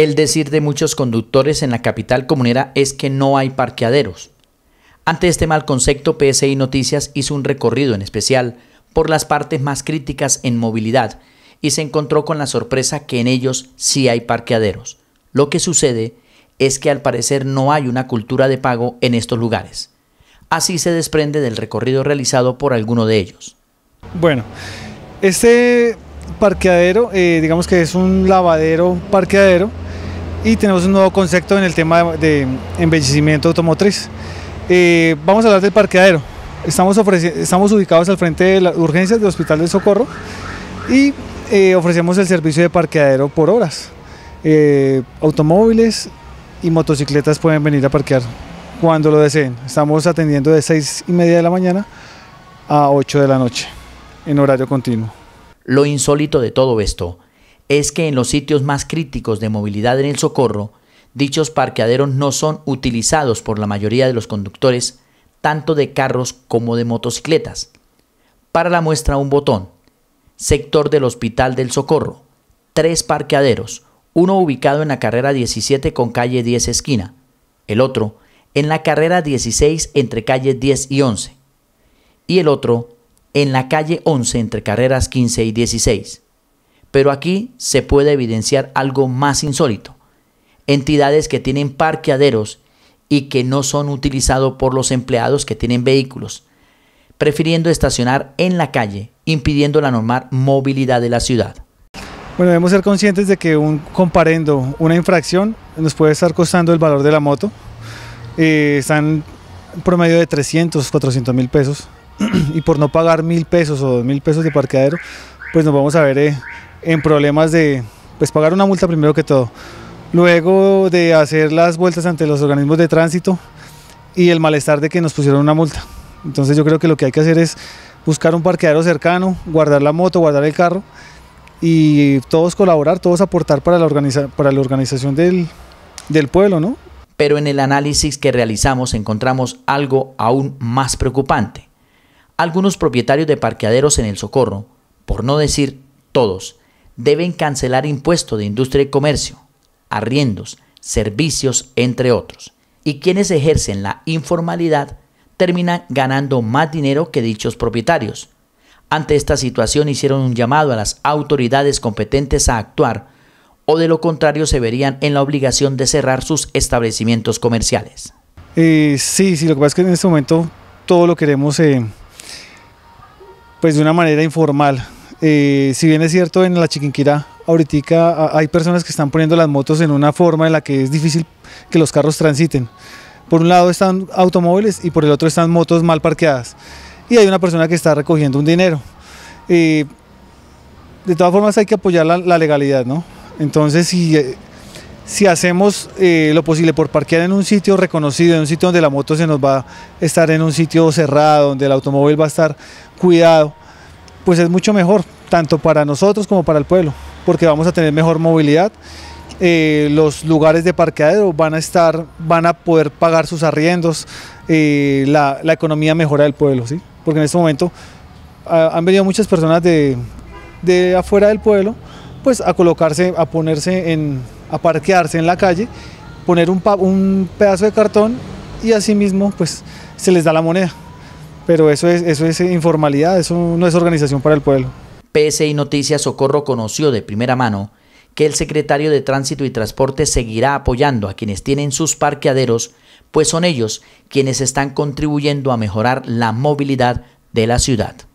El decir de muchos conductores en la capital comunera es que no hay parqueaderos. Ante este mal concepto, PSI Noticias hizo un recorrido en especial por las partes más críticas en movilidad y se encontró con la sorpresa que en ellos sí hay parqueaderos. Lo que sucede es que al parecer no hay una cultura de pago en estos lugares. Así se desprende del recorrido realizado por alguno de ellos. Bueno, este parqueadero, eh, digamos que es un lavadero parqueadero, y tenemos un nuevo concepto en el tema de embellecimiento automotriz. Eh, vamos a hablar del parqueadero. Estamos, ubicados al frente de las urgencias del Hospital del Socorro y eh, ofrecemos el servicio de parqueadero por horas. Eh, automóviles y motocicletas pueden venir a parquear cuando lo deseen. Estamos atendiendo de 6 y media de la mañana a 8 de la noche en horario continuo. Lo insólito de todo esto es que en los sitios más críticos de movilidad en el socorro, dichos parqueaderos no son utilizados por la mayoría de los conductores, tanto de carros como de motocicletas. Para la muestra un botón. Sector del Hospital del Socorro. Tres parqueaderos, uno ubicado en la carrera 17 con calle 10 esquina, el otro en la carrera 16 entre calles 10 y 11, y el otro en la calle 11 entre carreras 15 y 16. Pero aquí se puede evidenciar algo más insólito. Entidades que tienen parqueaderos y que no son utilizados por los empleados que tienen vehículos, prefiriendo estacionar en la calle, impidiendo la normal movilidad de la ciudad. Bueno, debemos ser conscientes de que un comparendo, una infracción, nos puede estar costando el valor de la moto. Eh, están promedio de 300, 400 mil pesos. y por no pagar mil pesos o dos mil pesos de parqueadero, pues nos vamos a ver eh, en problemas de pues, pagar una multa primero que todo, luego de hacer las vueltas ante los organismos de tránsito y el malestar de que nos pusieron una multa. Entonces yo creo que lo que hay que hacer es buscar un parqueadero cercano, guardar la moto, guardar el carro y todos colaborar, todos aportar para la, organiza para la organización del, del pueblo, ¿no? Pero en el análisis que realizamos encontramos algo aún más preocupante. Algunos propietarios de parqueaderos en el Socorro, por no decir todos, deben cancelar impuestos de industria y comercio, arriendos, servicios, entre otros. Y quienes ejercen la informalidad terminan ganando más dinero que dichos propietarios. Ante esta situación hicieron un llamado a las autoridades competentes a actuar o de lo contrario se verían en la obligación de cerrar sus establecimientos comerciales. Eh, sí, sí, lo que pasa es que en este momento todo lo queremos eh, pues de una manera informal. Eh, si bien es cierto, en la Chiquinquirá ahorita ah, hay personas que están poniendo las motos en una forma en la que es difícil que los carros transiten. Por un lado están automóviles y por el otro están motos mal parqueadas. Y hay una persona que está recogiendo un dinero. Eh, de todas formas hay que apoyar la, legalidad, Entonces, si, eh, hacemos lo posible por parquear en un sitio reconocido, en un sitio donde la moto se nos va a estar en un sitio cerrado, donde el automóvil va a estar cuidado, pues es mucho mejor, tanto para nosotros como para el pueblo, porque vamos a tener mejor movilidad. Eh, los lugares de parqueadero van a estar, van a poder pagar sus arriendos, eh, la, economía mejora del pueblo, ¿sí? porque en este momento han venido muchas personas de, de afuera del pueblo pues a colocarse, a ponerse en, a parquearse en la calle, poner un, pedazo de cartón y mismo, pues se les da la moneda pero eso es, eso es informalidad, eso no es organización para el pueblo. PSI Noticias Socorro conoció de primera mano que el secretario de Tránsito y Transporte seguirá apoyando a quienes tienen sus parqueaderos, pues son ellos quienes están contribuyendo a mejorar la movilidad de la ciudad.